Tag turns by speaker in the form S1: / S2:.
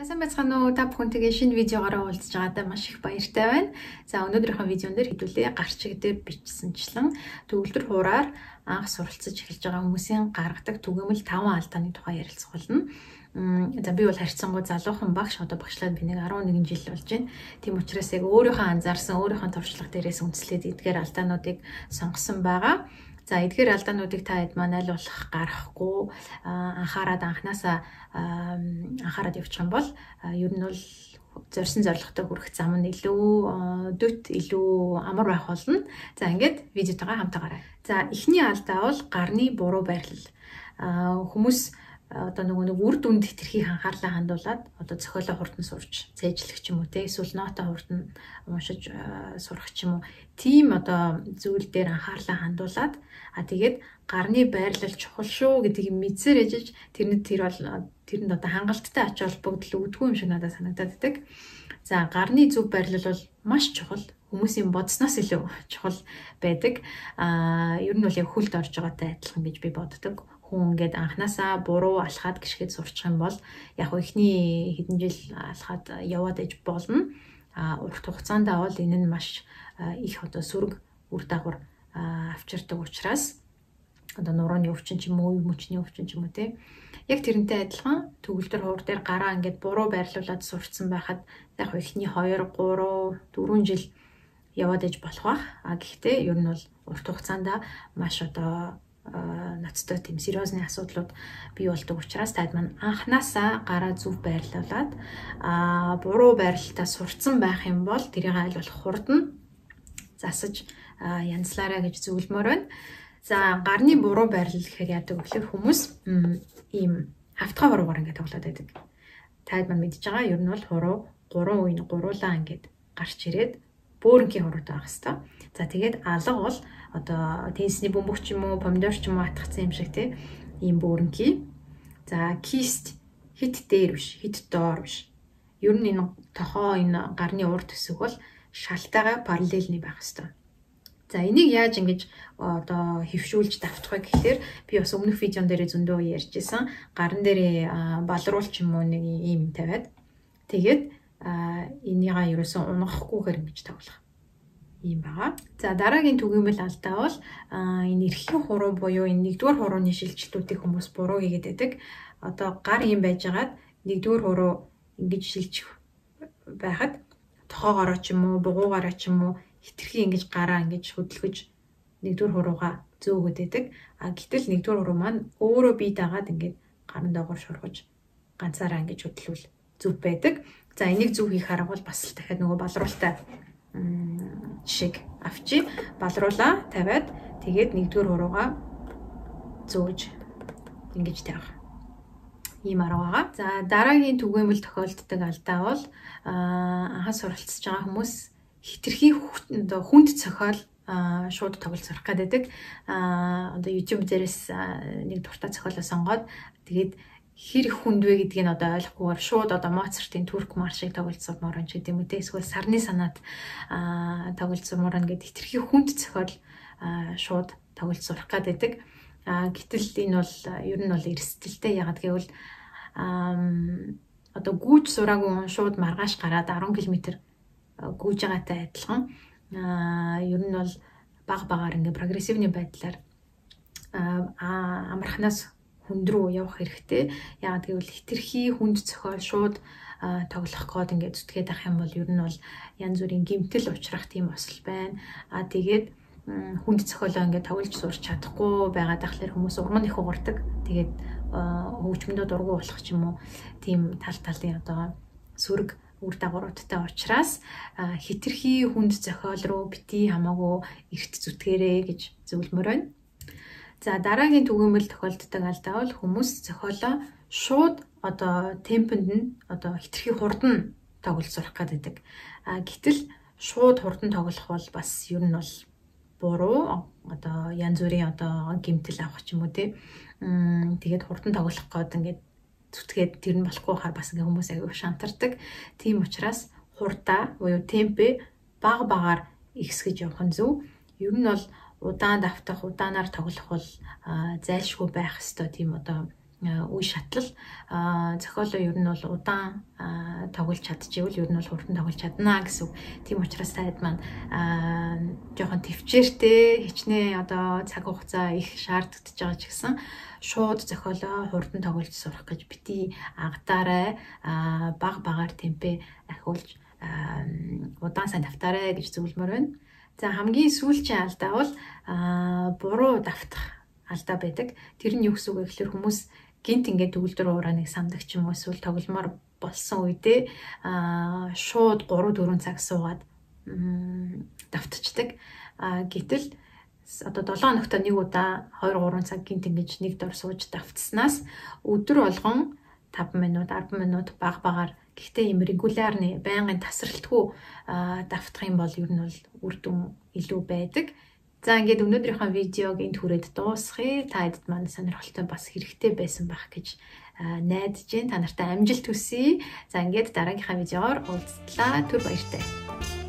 S1: За сайн байцгаана уу? Та бүхэнтэйгээ шинэ видеогоор уулзж байгаадаа маш их баяртай байна. За өнөөдрийнхөө видеон дээр хэдүүлээ гарчиг дээр бичсэнчлэн төгөлдөр хураар анх суралцж эхэлж байгаа хүмүүсийн гаргадаг түгээмэл 5 алдааны тухай ярилцах болно. За би бол харьцангуй залуухан багш одоо багшлаад би нэг 11 жил болж байна. Тийм учраас яг өөрийнхөө анзаарсан, өөрийнхөө туршлага дээрээс үндэслээд эдгээр алдаануудыг сонгосон байгаа. За эдгээр алдаануудыг та эдмэн аль болох гарахгүй анхаарад анханасаа анхаарад явчих юм бол ер нь бол зорьсон зорилготой хүрэх зам нь илүү дөт илүү амар байх болно. За ингээд видеотойгоо хамтагараа. За эхний алдаа бол гарны буруу байрлал. Хүмүүс одоо нөгөө нэг үр дүнд хэтэрхий анхаарлаа хандуулад одоо зохиолоо хурдан сурч цээжлэх ч юм уу те эсвэл нота хурдан уншиж сурах ч юм уу тийм одоо зүйл дээр анхаарлаа хандуулад а тэгээд гарны байрлал чухал шүү гэдгийг мэдсээр ижиж тэрний тэр бол тэрэнд одоо хангалттай ач холбогдол өгдөггүй юм шиг надад санагдаад байдаг. За гарны зөв байрлал бол маш чухал хүмүүсийн бодсноос илүү чухал байдаг. Аа ер нь бол яг хүлд орж байгаатай адилхан гэж би боддог хүн ингээд анханасаа буруу алхаад гიშгэд сурчих юм бол яг ихний хэдэн жил алхаад яваад иж болно. А урт хугацаанд бол энэ нь маш их одоо сүрэг үр дагавар авчирдаг учраас одоо нурууны өвчин ч юм уу, мөчний өвчин ч юм уу те. Яг тэрнтэй адилхан төгөлдөр хуур дээр гараа ингээд буруу байрлуулад сурцсан байхад яг ихний 2 3 4 жил яваад иж болох бах. А гэхдээ ер нь бол урт хугацаанд маш одоо ноцтой тийм сериозны асуудлууд бий болдог учраас тад маань анханасаа гараа зөв байрлуулад а буруу байрлалтаа сурцсан байх юм бол тэрийг аль болох хурдан засаж янзлаарай гэж зөвлөмөр байна. За гарны буруу байрлал гэхээр яадаг вэ? Хүмүүс ийм хавтгай хуруугаар ингээд тоглоод байдаг. Тад маань мэдж байгаа ер нь бол хуруу 3 үеийн гуруулаа ингээд гарч ирээд бөөрнгийн хурууд байх хэвээр. За тэгээд алга бол одоо тэнсний бөмбөгч юм уу, помидор ч юм уу атгцсан юм шиг тий. Ийм бөөрнгийн. За кист хит дээр биш, хит доор биш. Ер нь энэ тохоо энэ гарны урд хэсэг бол шалтайгаа параллельний байх хэвээр. За энийг яаж ингэж одоо хөвшүүлж давтах вэ гэхээр би бас өмнөх видеон дээр зөндөө ярьж исэн. Гарн дээр балруулч юм уу нэг ийм тавиад тэгээд энийгаа ерөөсөн унахгүйгээр ингэж тоглох ийм байгаа. За дараагийн түгээмэл алдаа бол энэ эрхийн хуруу буюу энэ нэгдүгээр хурууны шилжилтүүдийг хүмүүс буруу хийгээд байдаг. Одоо гар юм байжгаад нэгдүгээр хуруу ингэж шилжих байхад тохоогоороо ч юм уу, бугуугаараа ч юм уу хитрхи ингэж гараа ингэж хөдөлгөж нэгдүгээр хуруугаа зөө өгöd байдаг. А гэтэл нэгдүгээр хуруу маань өөрөө бий дагаад ингэж гарын доогоор шургаж ганцаараа ингэж хөдлөвл зүв байдаг. За энийг зөв хийх арга бол бас л дахиад нөгөө балруултай шиг авчи балруулаа тавиад тэгээд нэгдүгээр хуруугаа зөөж ингэж тавих ийм арга байгаа. За дараагийн түгээмэл тохиолддог алдаа бол анхаа суралцж байгаа хүмүүс хитрхи хүнд цохол шууд тоглолт сурах гэдэг. Аа одоо YouTube дээрээс нэг дуртай цохолоо сонгоод тэгээд хэр их хүнд вэ гэдгийг нь одоо ойлгохгүйгээр шууд одоо Моцартын Турк маршийг тоглосон морон ч гэдэм үү те эсвэл сарны санаад тоглосон морон гэдэг хэтэрхий хүнд зохиол шууд тоглож сурах гад байдаг. Гэтэл энэ бол ер нь бол эрсдэлтэй ягаад гэвэл одоо гүүж сураагүй он шууд маргааш гараад 10 км гүйж байгаатай адилхан ер нь бол баг багаар ингээ прогрессивны байдлаар амархнаас хүнд рүү явах хэрэгтэй. Яагаад гэвэл хитрхи хүнд цохол шууд тоглох гээд ингээд зүтгээд авах юм бол ер нь бол янз бүрийн гимтэл учрах тийм осол байна. Аа тэгээд хүнд цохолоо ингээд тоглож сурч чадахгүй байгаад ахлаар хүмүүс урман их уурдаг. Тэгээд хөгжмөндөө дургу болох ч юм уу тийм тал талын одоо сөрөг үр дагаваруудтай учраас хитрхи хүнд зохиол руу бити хамаагүй эрт зүтгээрэй гэж зөвлөмөр байна. За дараагийн түгээмэл тохиолддог алдаа бол хүмүүс зохиолоо шууд одоо темпэнд нь одоо хитрхи хурдан тоглоулах гэдэг. А гэтэл шууд хурдан тоглох бол бас ер нь бол буруу одоо янз бүрийн одоо гимтэл авах ч юм уу тий. Тэгээд хурдан тоглох гээд ингээд зүтгээд тэр нь болохгүй хаар бас ингээд хүмүүс аягүй шантардаг. Тийм учраас хурдаа буюу темпэ баг багаар ихсгэж явах нь зөв. Ер нь бол удаан давтах, удаанаар тоглох бол зайлшгүй байх хэвээр тийм одоо үе шатлал зохиолоо ер нь бол удаан тоглож чадчихвэл ер нь бол хурдан тоглож чаднаа гэсэн үг. Тийм учраас таад маань жоохон төвчээртэй хичнээн одоо цаг хугацаа их шаарддаг байгаа ч гэсэн шууд зохиолоо хурдан тоглож сурах гэж бити ангатаарай баг багаар темпэ ахиулж удаан сайн давтаарай гэж зөвлөмөр байна. За хамгийн сүүлчийн алдаа бол буруу давтах алдаа байдаг. Тэр нь юу гэсэн үг вэ гэхээр хүмүүс гинт ингээд төгөлдөр уураа нэг самдаг ч юм уу эсвэл тогломоор болсон үедээ аа шууд 3 4 цаг суугаад давтчихдаг. Аа гэтэл одоо 7 хоногт нэг удаа 2 3 цаг гинт ингэж нэг дор сууж давтснаас өдөр болгон 5 минут, 10 минут баг багаар гэхдээ юм регулярны байнгын тасралтгүй давтах юм бол ер нь бол үр дүн илүү байдаг. За ингээд өнөөдрийнхөө видеог энд хүрээд дуусгая. Та хэд маань сонирхолтой бас хэрэгтэй байсан байх гэж найдаж जैन та нартай амжилт хүсье. За ингээд дараагийнхаа видеоор уулзтлаа. Түр баяртай.